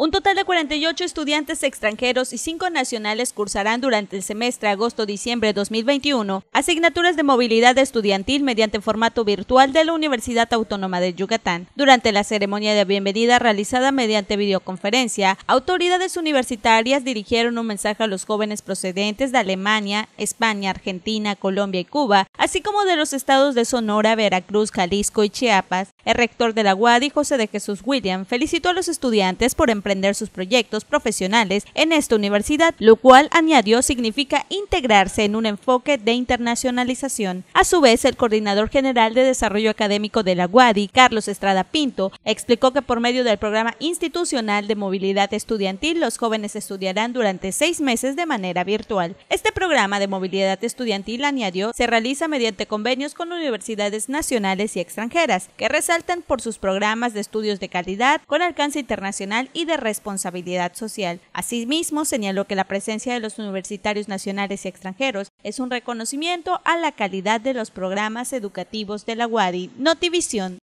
Un total de 48 estudiantes extranjeros y 5 nacionales cursarán durante el semestre agosto-diciembre 2021 asignaturas de movilidad estudiantil mediante formato virtual de la Universidad Autónoma de Yucatán. Durante la ceremonia de bienvenida realizada mediante videoconferencia, autoridades universitarias dirigieron un mensaje a los jóvenes procedentes de Alemania, España, Argentina, Colombia y Cuba, así como de los estados de Sonora, Veracruz, Jalisco y Chiapas, el rector de la UADI, José de Jesús William, felicitó a los estudiantes por emprender sus proyectos profesionales en esta universidad, lo cual, añadió, significa integrarse en un enfoque de internacionalización. A su vez, el coordinador general de desarrollo académico de la UADI, Carlos Estrada Pinto, explicó que por medio del programa institucional de movilidad estudiantil, los jóvenes estudiarán durante seis meses de manera virtual. Este programa de movilidad estudiantil, añadió, se realiza mediante convenios con universidades nacionales y extranjeras, que por sus programas de estudios de calidad con alcance internacional y de responsabilidad social. Asimismo, señaló que la presencia de los universitarios nacionales y extranjeros es un reconocimiento a la calidad de los programas educativos de la UADI. Notivisión.